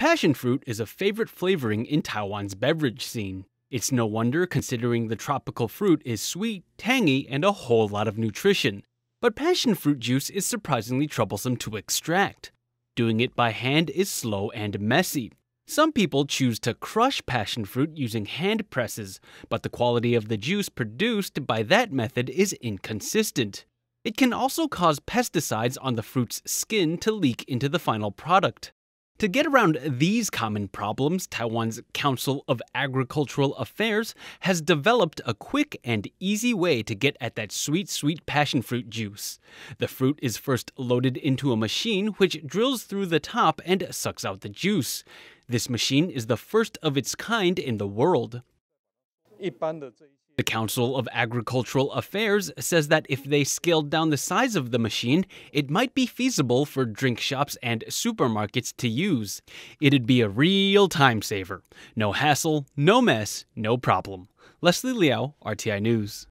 Passion fruit is a favorite flavoring in Taiwan's beverage scene. It's no wonder considering the tropical fruit is sweet, tangy, and a whole lot of nutrition. But passion fruit juice is surprisingly troublesome to extract. Doing it by hand is slow and messy. Some people choose to crush passion fruit using hand presses, but the quality of the juice produced by that method is inconsistent. It can also cause pesticides on the fruit's skin to leak into the final product. To get around these common problems, Taiwan's Council of Agricultural Affairs has developed a quick and easy way to get at that sweet, sweet passion fruit juice. The fruit is first loaded into a machine which drills through the top and sucks out the juice. This machine is the first of its kind in the world. The Council of Agricultural Affairs says that if they scaled down the size of the machine, it might be feasible for drink shops and supermarkets to use. It'd be a real time saver. No hassle, no mess, no problem. Leslie Liao, RTI News.